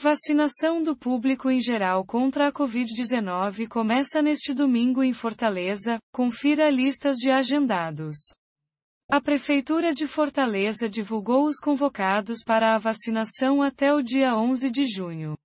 Vacinação do público em geral contra a Covid-19 começa neste domingo em Fortaleza, confira listas de agendados. A Prefeitura de Fortaleza divulgou os convocados para a vacinação até o dia 11 de junho.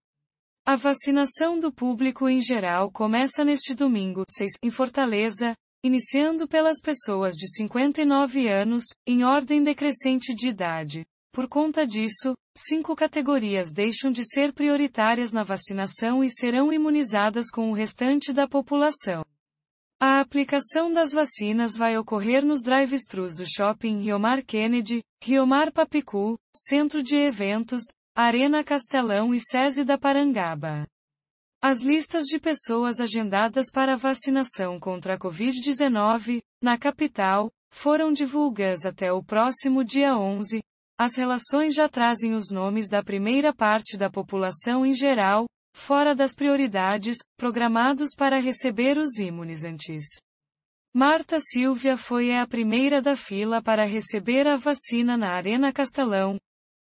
A vacinação do público em geral começa neste domingo, 6, em Fortaleza, iniciando pelas pessoas de 59 anos, em ordem decrescente de idade. Por conta disso, cinco categorias deixam de ser prioritárias na vacinação e serão imunizadas com o restante da população. A aplicação das vacinas vai ocorrer nos drive-thrus do shopping Riomar Kennedy, Riomar Papicu, Centro de Eventos, Arena Castelão e Sese da Parangaba. As listas de pessoas agendadas para vacinação contra a Covid-19, na capital, foram divulgadas até o próximo dia 11, as relações já trazem os nomes da primeira parte da população em geral, fora das prioridades, programados para receber os imunizantes. Marta Silvia foi a primeira da fila para receber a vacina na Arena Castelão.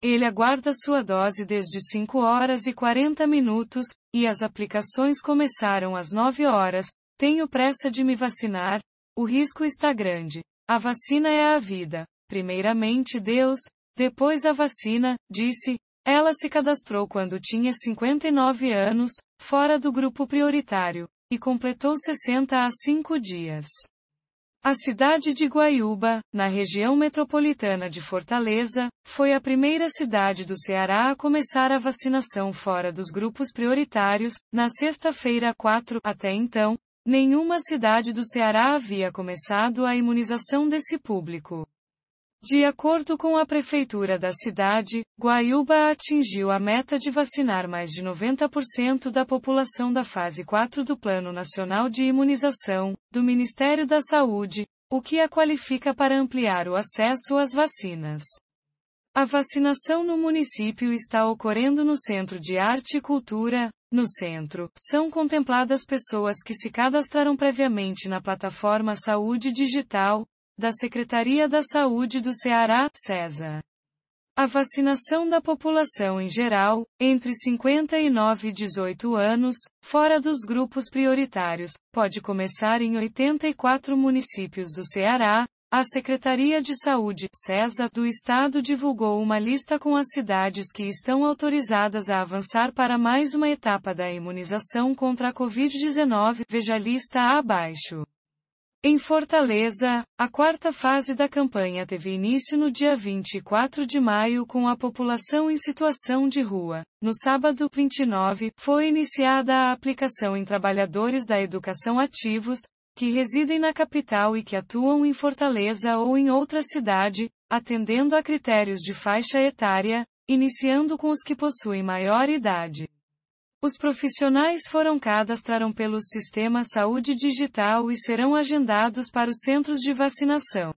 Ele aguarda sua dose desde 5 horas e 40 minutos, e as aplicações começaram às 9 horas. Tenho pressa de me vacinar, o risco está grande. A vacina é a vida. Primeiramente Deus, depois da vacina, disse, ela se cadastrou quando tinha 59 anos, fora do grupo prioritário, e completou 60 há 5 dias. A cidade de Guaiúba, na região metropolitana de Fortaleza, foi a primeira cidade do Ceará a começar a vacinação fora dos grupos prioritários, na sexta-feira 4. Até então, nenhuma cidade do Ceará havia começado a imunização desse público. De acordo com a prefeitura da cidade, Guaiúba atingiu a meta de vacinar mais de 90% da população da fase 4 do Plano Nacional de Imunização, do Ministério da Saúde, o que a qualifica para ampliar o acesso às vacinas. A vacinação no município está ocorrendo no Centro de Arte e Cultura. No centro, são contempladas pessoas que se cadastraram previamente na plataforma Saúde Digital, da Secretaria da Saúde do Ceará, CESA. A vacinação da população em geral, entre 59 e 18 anos, fora dos grupos prioritários, pode começar em 84 municípios do Ceará. A Secretaria de Saúde, CESA, do Estado divulgou uma lista com as cidades que estão autorizadas a avançar para mais uma etapa da imunização contra a Covid-19, veja a lista abaixo. Em Fortaleza, a quarta fase da campanha teve início no dia 24 de maio com a população em situação de rua. No sábado 29, foi iniciada a aplicação em trabalhadores da educação ativos, que residem na capital e que atuam em Fortaleza ou em outra cidade, atendendo a critérios de faixa etária, iniciando com os que possuem maior idade. Os profissionais foram cadastraram pelo Sistema Saúde Digital e serão agendados para os centros de vacinação.